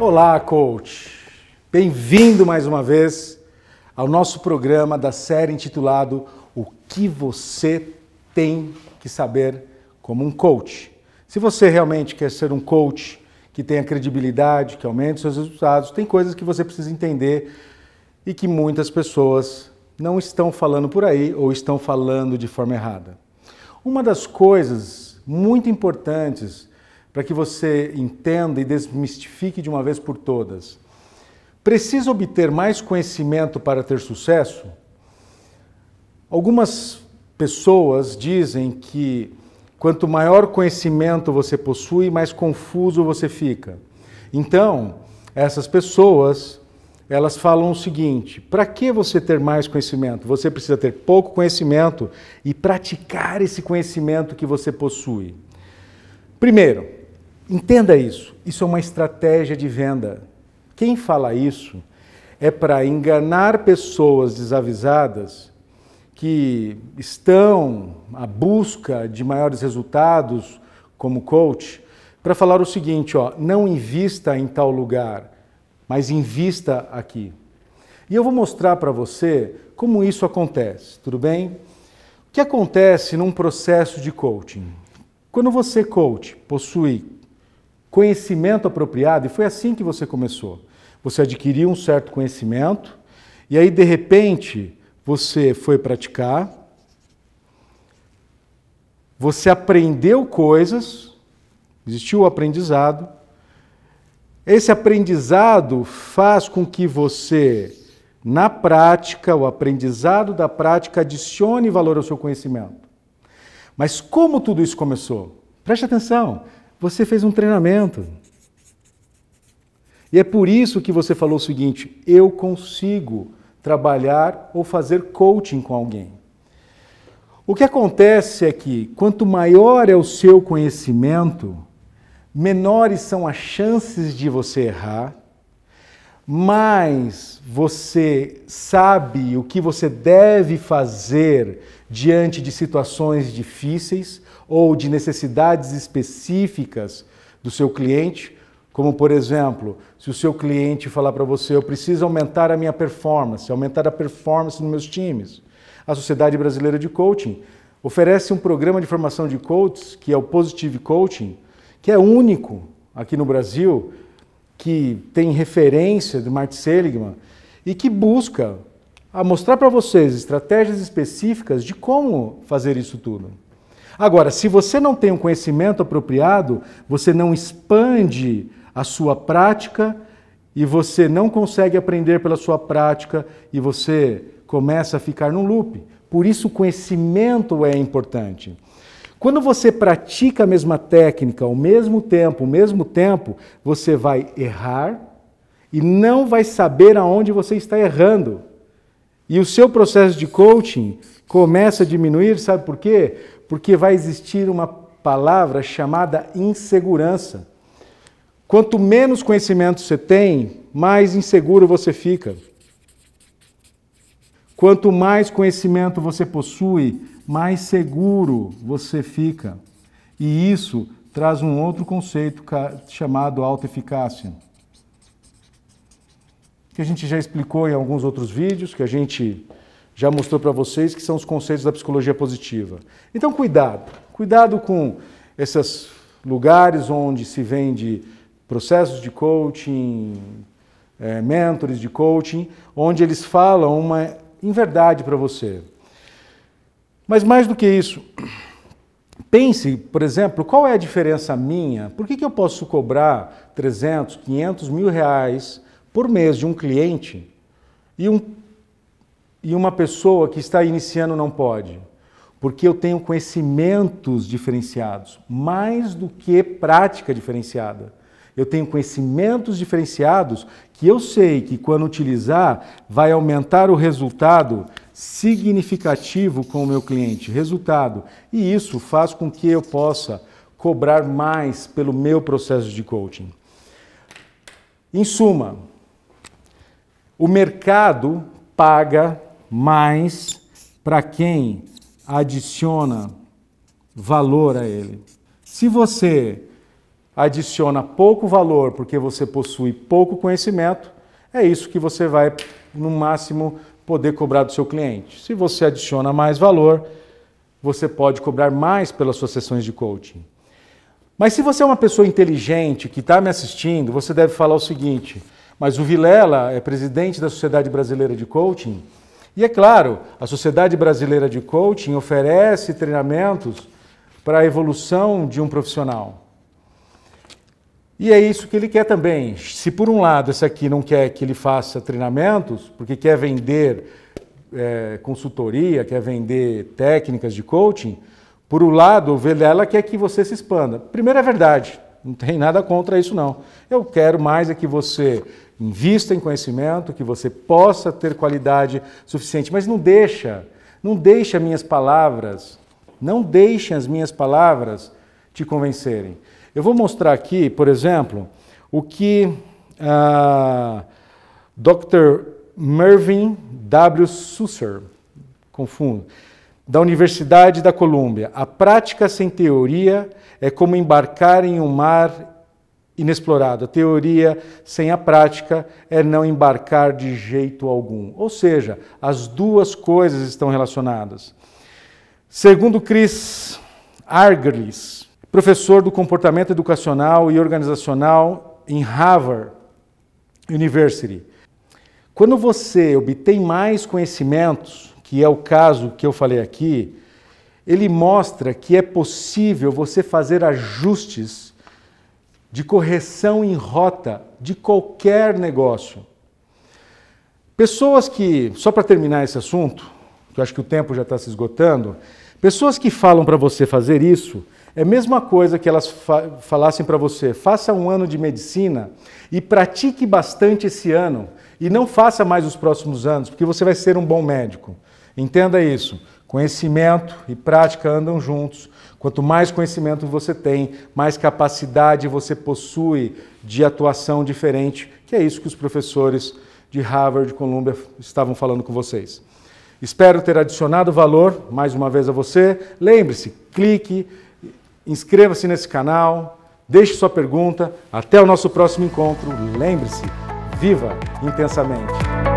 Olá, coach! Bem-vindo mais uma vez ao nosso programa da série intitulado O que você tem que saber como um coach. Se você realmente quer ser um coach que tenha credibilidade, que aumente seus resultados, tem coisas que você precisa entender e que muitas pessoas não estão falando por aí ou estão falando de forma errada. Uma das coisas muito importantes para que você entenda e desmistifique de uma vez por todas. Precisa obter mais conhecimento para ter sucesso? Algumas pessoas dizem que quanto maior conhecimento você possui, mais confuso você fica. Então, essas pessoas, elas falam o seguinte: para que você ter mais conhecimento? Você precisa ter pouco conhecimento e praticar esse conhecimento que você possui. Primeiro, Entenda isso. Isso é uma estratégia de venda. Quem fala isso é para enganar pessoas desavisadas que estão à busca de maiores resultados como coach, para falar o seguinte, ó, não invista em tal lugar, mas invista aqui. E eu vou mostrar para você como isso acontece, tudo bem? O que acontece num processo de coaching? Quando você coach possui conhecimento apropriado, e foi assim que você começou. Você adquiriu um certo conhecimento, e aí, de repente, você foi praticar, você aprendeu coisas, existiu o aprendizado. Esse aprendizado faz com que você, na prática, o aprendizado da prática adicione valor ao seu conhecimento. Mas como tudo isso começou? Preste atenção. Você fez um treinamento. E é por isso que você falou o seguinte: eu consigo trabalhar ou fazer coaching com alguém. O que acontece é que quanto maior é o seu conhecimento, menores são as chances de você errar, mais você sabe o que você deve fazer diante de situações difíceis, ou de necessidades específicas do seu cliente, como por exemplo, se o seu cliente falar para você, eu preciso aumentar a minha performance, aumentar a performance nos meus times. A Sociedade Brasileira de Coaching oferece um programa de formação de coaches, que é o Positive Coaching, que é único aqui no Brasil, que tem referência do Martin Seligman e que busca a mostrar para vocês estratégias específicas de como fazer isso tudo. Agora, se você não tem um conhecimento apropriado, você não expande a sua prática e você não consegue aprender pela sua prática e você começa a ficar num loop. Por isso, o conhecimento é importante. Quando você pratica a mesma técnica ao mesmo tempo, ao mesmo tempo, você vai errar e não vai saber aonde você está errando. E o seu processo de coaching começa a diminuir, sabe por quê? Porque vai existir uma palavra chamada insegurança. Quanto menos conhecimento você tem, mais inseguro você fica. Quanto mais conhecimento você possui, mais seguro você fica. E isso traz um outro conceito chamado autoeficácia que a gente já explicou em alguns outros vídeos, que a gente já mostrou para vocês, que são os conceitos da psicologia positiva. Então, cuidado. Cuidado com esses lugares onde se vende processos de coaching, é, mentores de coaching, onde eles falam uma inverdade para você. Mas mais do que isso, pense, por exemplo, qual é a diferença minha? Por que, que eu posso cobrar 300, 500 mil reais por mês de um cliente e, um, e uma pessoa que está iniciando não pode? Porque eu tenho conhecimentos diferenciados, mais do que prática diferenciada. Eu tenho conhecimentos diferenciados que eu sei que, quando utilizar, vai aumentar o resultado significativo com o meu cliente. Resultado. E isso faz com que eu possa cobrar mais pelo meu processo de coaching. Em suma, o mercado paga mais para quem adiciona valor a ele. Se você adiciona pouco valor porque você possui pouco conhecimento, é isso que você vai, no máximo, poder cobrar do seu cliente. Se você adiciona mais valor, você pode cobrar mais pelas suas sessões de coaching. Mas se você é uma pessoa inteligente que está me assistindo, você deve falar o seguinte. Mas o Vilela é presidente da Sociedade Brasileira de Coaching. E é claro, a Sociedade Brasileira de Coaching oferece treinamentos para a evolução de um profissional. E é isso que ele quer também. Se por um lado essa aqui não quer que ele faça treinamentos, porque quer vender é, consultoria, quer vender técnicas de coaching, por um lado, o Vilela quer que você se expanda. Primeiro é verdade, não tem nada contra isso não. Eu quero mais é que você Invista em conhecimento, que você possa ter qualidade suficiente, mas não deixa, não deixa minhas palavras, não deixem as minhas palavras te convencerem. Eu vou mostrar aqui, por exemplo, o que uh, ah, Dr. Mervyn W. Susser, confundo, da Universidade da Colômbia. A prática sem teoria é como embarcar em um mar inexplorado. A teoria sem a prática é não embarcar de jeito algum. Ou seja, as duas coisas estão relacionadas. Segundo Chris Argerlis, professor do comportamento educacional e organizacional em Harvard University, quando você obtém mais conhecimentos, que é o caso que eu falei aqui, ele mostra que é possível você fazer ajustes de correção em rota de qualquer negócio. Pessoas que, só para terminar esse assunto, que eu acho que o tempo já está se esgotando, pessoas que falam para você fazer isso, é a mesma coisa que elas fa falassem para você: faça um ano de medicina e pratique bastante esse ano e não faça mais os próximos anos, porque você vai ser um bom médico. Entenda isso. Conhecimento e prática andam juntos. Quanto mais conhecimento você tem, mais capacidade você possui de atuação diferente, que é isso que os professores de Harvard e Columbia estavam falando com vocês. Espero ter adicionado valor mais uma vez a você. Lembre-se, clique, inscreva-se nesse canal, deixe sua pergunta. Até o nosso próximo encontro. Lembre-se, viva intensamente.